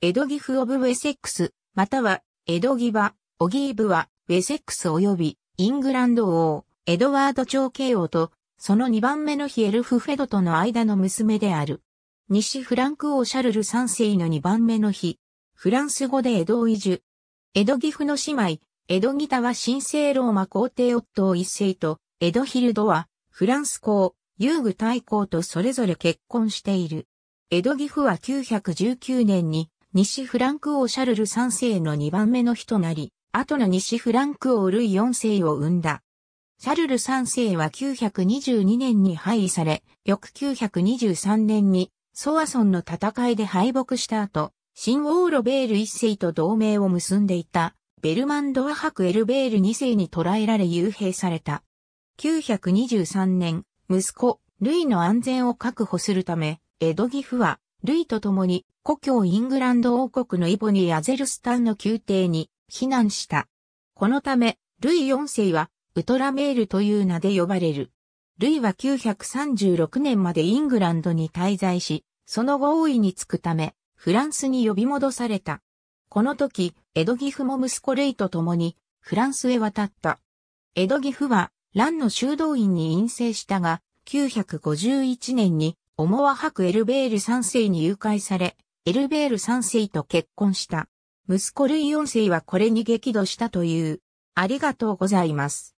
エドギフ・オブ・ウェセックス、または、エドギバ、オギーブは、ウェセックス及び、イングランド王、エドワード長兄王と、その2番目のヒエルフ・フェドとの間の娘である。西フランク王シャルル3世の2番目の日、フランス語でエドイジュ。エドギフの姉妹、エドギタは神聖ローマ皇帝夫一世と、エドヒルドは、フランス公、遊具大公とそれぞれ結婚している。エドギフは919年に、西フランク王シャルル3世の2番目の日となり、後の西フランク王ルイ4世を生んだ。シャルル3世は922年に廃位され、翌923年にソワソンの戦いで敗北した後、新王ロベール1世と同盟を結んでいた、ベルマンドアクエルベール2世に捕らえられ幽閉された。923年、息子、ルイの安全を確保するため、エドギフはルイと共に故郷イングランド王国のイボニー・アゼルスタンの宮廷に避難した。このため、ルイ4世はウトラメールという名で呼ばれる。ルイは936年までイングランドに滞在し、その後王位につくため、フランスに呼び戻された。この時、エドギフも息子ルイと共に、フランスへ渡った。エドギフは、ランの修道院に陰性したが、951年にオモワく。エルベール3世に誘拐され、エルベール3世と結婚した。息子ルイ4世はこれに激怒したという。ありがとうございます。